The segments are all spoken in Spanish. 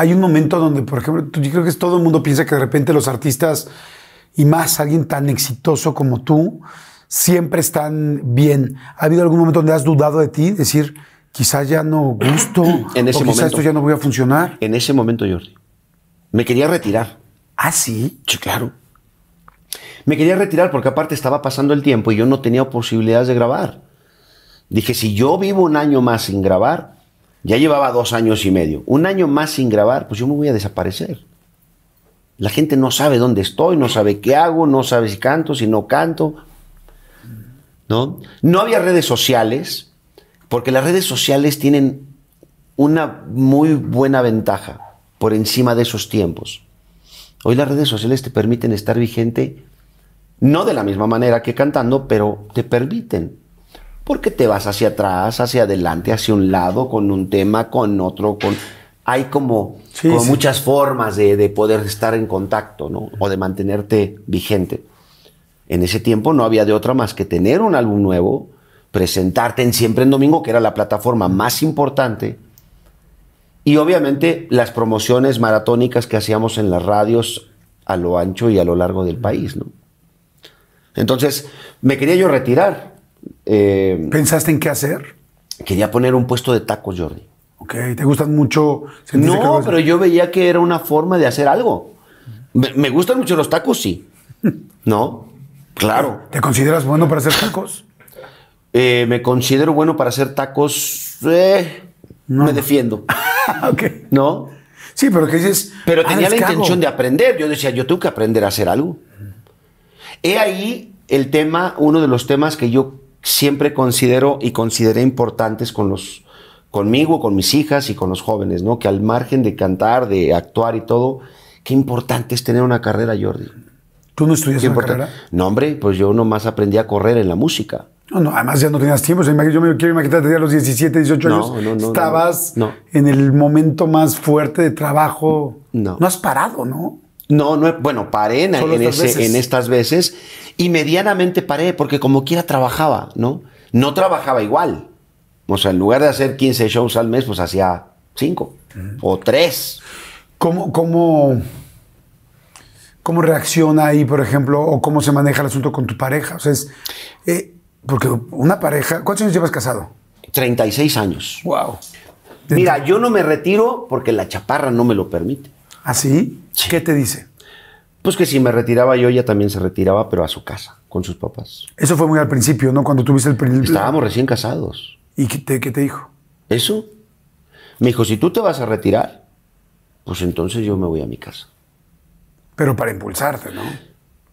hay un momento donde, por ejemplo, yo creo que todo el mundo piensa que de repente los artistas, y más alguien tan exitoso como tú, siempre están bien. ¿Ha habido algún momento donde has dudado de ti? Decir, quizás ya no gusto, o quizás esto ya no voy a funcionar. En ese momento, Jordi, me quería retirar. ¿Ah, Sí, claro. Me quería retirar porque aparte estaba pasando el tiempo y yo no tenía posibilidades de grabar. Dije, si yo vivo un año más sin grabar, ya llevaba dos años y medio. Un año más sin grabar, pues yo me voy a desaparecer. La gente no sabe dónde estoy, no sabe qué hago, no sabe si canto, si no canto. ¿No? No había redes sociales, porque las redes sociales tienen una muy buena ventaja por encima de esos tiempos. Hoy las redes sociales te permiten estar vigente, no de la misma manera que cantando, pero te permiten porque te vas hacia atrás, hacia adelante, hacia un lado, con un tema, con otro, con... Hay como, muchas formas de, de, poder estar en contacto, ¿no? O de mantenerte vigente. En ese tiempo no había de otra más que tener un álbum nuevo, presentarte en Siempre en Domingo, que era la plataforma más importante, y obviamente las promociones maratónicas que hacíamos en las radios a lo ancho y a lo largo del país, ¿no? Entonces, me quería yo retirar eh, ¿Pensaste en qué hacer? Quería poner un puesto de tacos, Jordi. Ok, ¿te gustan mucho? No, pero yo veía que era una forma de hacer algo. Me, gustan mucho los tacos, sí. ¿No? Claro. ¿Te consideras bueno para hacer tacos? Eh, me considero bueno para hacer tacos. Eh, no. Me defiendo. ok. ¿No? Sí, pero que dices. Pero ah, tenía la intención de aprender. Yo decía, yo tengo que aprender a hacer algo. He ahí el tema, uno de los temas que yo siempre considero y consideré importantes con los conmigo, con mis hijas y con los jóvenes, ¿no? Que al margen de cantar, de actuar y todo, qué importante es tener una carrera, Jordi. ¿Tú no estudias una carrera? No, hombre, pues yo nomás aprendí a correr en la música. No, no, además ya no tenías tiempo. Yo me quiero que a los 17, 18 no, años no, no, estabas en el momento más fuerte de trabajo. No. No has parado, ¿no? No, no, bueno, paré en, estas veces y medianamente paré porque como quiera trabajaba, ¿no? No trabajaba igual. O sea, en lugar de hacer 15 shows al mes, pues hacía 5 o 3. ¿Cómo, cómo, cómo reacciona ahí, por ejemplo, o cómo se maneja el asunto con tu pareja? O sea, eh, porque una pareja, ¿cuántos años llevas casado? 36 años. Wow. Mira, yo no me retiro porque la chaparra no me lo permite. ¿Así? sí. ¿Qué te dice? Pues que si me retiraba yo, ella también se retiraba, pero a su casa, con sus papás. Eso fue muy al principio, ¿no? Cuando tuviste el primer... Estábamos recién casados. ¿Y qué te, dijo? Eso. Me dijo, si tú te vas a retirar, pues entonces yo me voy a mi casa. Pero para impulsarte, ¿no?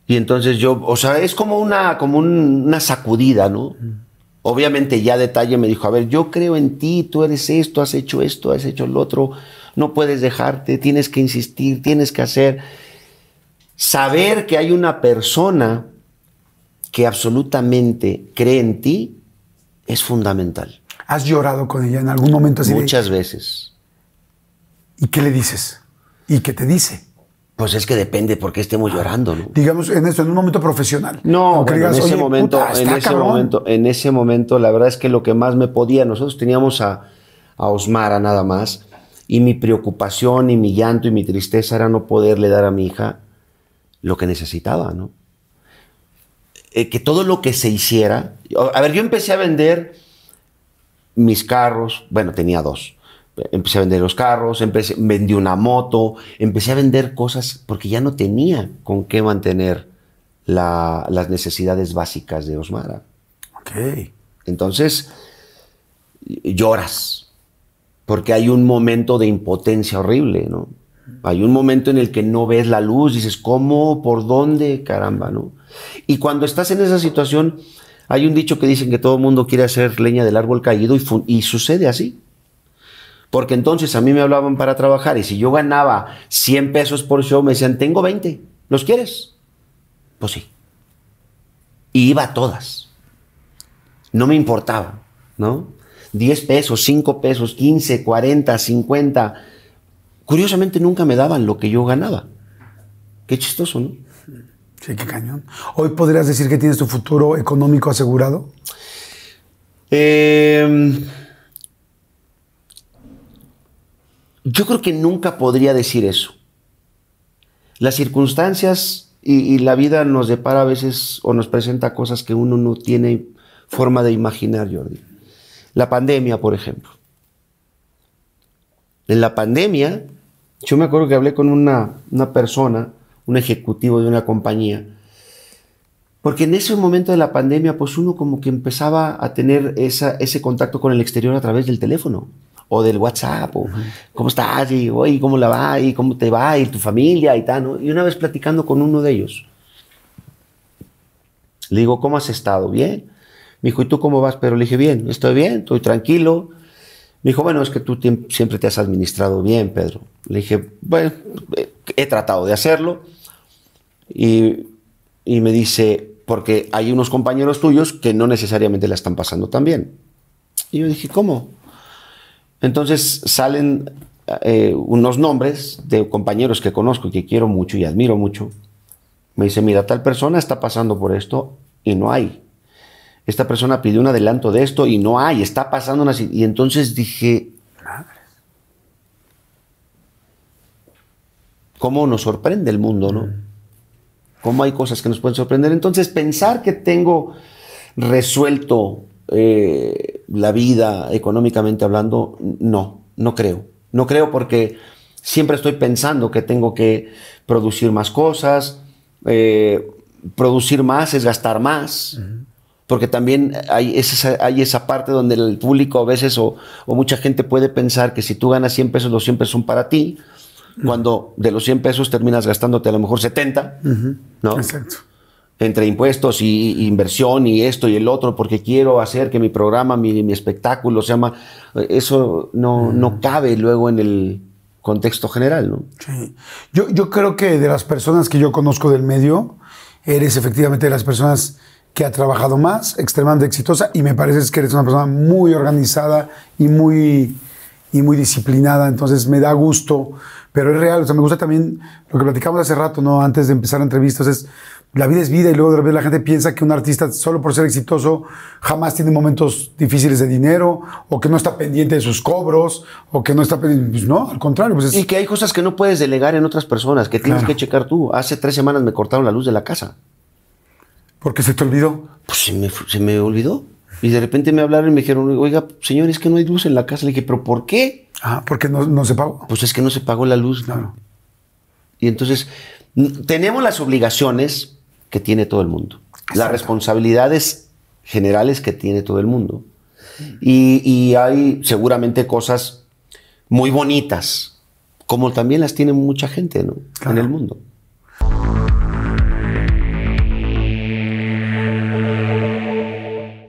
Y entonces yo, o sea, es como una, como una sacudida, ¿no? Mm. Obviamente ya detalle me dijo, a ver, yo creo en ti, tú eres esto, has hecho esto, has hecho lo otro no puedes dejarte, tienes que insistir, tienes que hacer. Saber que hay una persona que absolutamente cree en ti es fundamental. ¿Has llorado con ella en algún momento así? Muchas veces. ¿Y qué le dices? ¿Y qué te dice? Pues es que depende por qué estemos ah, llorando, Digamos, en eso, en un momento profesional. No, en ese, momento, en ese momento, en ese momento, la verdad es que lo que más me podía, nosotros teníamos a, a Osmara nada más, y mi preocupación y mi llanto y mi tristeza era no poderle dar a mi hija lo que necesitaba, ¿no? Eh, que todo lo que se hiciera... A ver, yo empecé a vender mis carros, bueno, tenía dos. Empecé a vender los carros, empecé, vendí una moto, empecé a vender cosas porque ya no tenía con qué mantener las necesidades básicas de Osmara. Ok. Entonces, lloras, porque hay un momento de impotencia horrible, ¿no? Hay un momento en el que no ves la luz, dices, ¿cómo? ¿Por dónde? Caramba, ¿no? Y cuando estás en esa situación, hay un dicho que dicen que todo el mundo quiere hacer leña del árbol caído y, sucede así. Porque entonces a mí me hablaban para trabajar y si yo ganaba 100 pesos por show, me decían, tengo 20, ¿los quieres? Pues sí. Y iba a todas. No me importaba, ¿no? 10 pesos, 5 pesos, 15, 40, 50. Curiosamente nunca me daban lo que yo ganaba. Qué chistoso, ¿no? Sí, qué cañón. ¿Hoy podrías decir que tienes tu futuro económico asegurado? Em, yo creo que nunca podría decir eso. Las circunstancias y, y, la vida nos depara a veces o nos presenta cosas que uno no tiene forma de imaginar, Jordi. La pandemia, por ejemplo. En la pandemia, yo me acuerdo que hablé con una, persona, un ejecutivo de una compañía, porque en ese momento de la pandemia, pues uno como que empezaba a tener esa, ese contacto con el exterior a través del teléfono o del WhatsApp, o cómo estás, y cómo la va, y cómo te va, y tu familia, y tal, ¿no? Y una vez platicando con uno de ellos, le digo, ¿cómo has estado? ¿Bien? Me dijo, ¿y tú cómo vas? Pero le dije, bien, estoy bien, estoy tranquilo. Me dijo, bueno, es que tú siempre te has administrado bien, Pedro. Le dije, bueno, he tratado de hacerlo. Y, me dice, porque hay unos compañeros tuyos que no necesariamente la están pasando tan bien. Y yo dije, ¿cómo? Entonces salen eh, unos nombres de compañeros que conozco y que quiero mucho y admiro mucho. Me dice, mira, tal persona está pasando por esto y no hay esta persona pidió un adelanto de esto y no hay, está pasando una... Y entonces dije, ¿cómo nos sorprende el mundo, no? Mm. ¿Cómo hay cosas que nos pueden sorprender? Entonces, pensar que tengo resuelto eh, la vida económicamente hablando, no, no creo. No creo porque siempre estoy pensando que tengo que producir más cosas, eh, producir más es gastar más porque también hay esa, hay esa parte donde el público a veces o, mucha gente puede pensar que si tú ganas 100 pesos, los 100 pesos son para ti, cuando de los 100 pesos terminas gastándote a lo mejor 70, ¿no? Exacto. Entre impuestos y, inversión y esto y el otro, porque quiero hacer que mi programa, mi, mi espectáculo se llama Eso no, cabe luego en el contexto general, ¿no? Sí. Yo, yo creo que de las personas que yo conozco del medio, eres efectivamente de las personas que ha trabajado más, extremadamente exitosa, y me parece que eres una persona muy organizada y muy, y muy disciplinada, entonces me da gusto, pero es real, o sea, me gusta también lo que platicamos hace rato, ¿no? Antes de empezar entrevistas, es la vida es vida y luego de repente la gente piensa que un artista solo por ser exitoso jamás tiene momentos difíciles de dinero o que no está pendiente de sus cobros o que no está pendiente, pues no, al contrario. Pues Y que hay cosas que no puedes delegar en otras personas, que tienes que checar tú. Hace tres semanas me cortaron la luz de la casa. ¿Por qué se te olvidó. Pues se me, olvidó. Y de repente me hablaron y me dijeron, oiga, señor, es que no hay luz en la casa. Le dije, ¿pero por qué? Ah, porque no, no se pagó. Pues es que no se pagó la luz. Claro. Y entonces, tenemos las obligaciones que tiene todo el mundo, las responsabilidades generales que tiene todo el mundo. Y, hay seguramente cosas muy bonitas, como también las tiene mucha gente ¿no? en el mundo.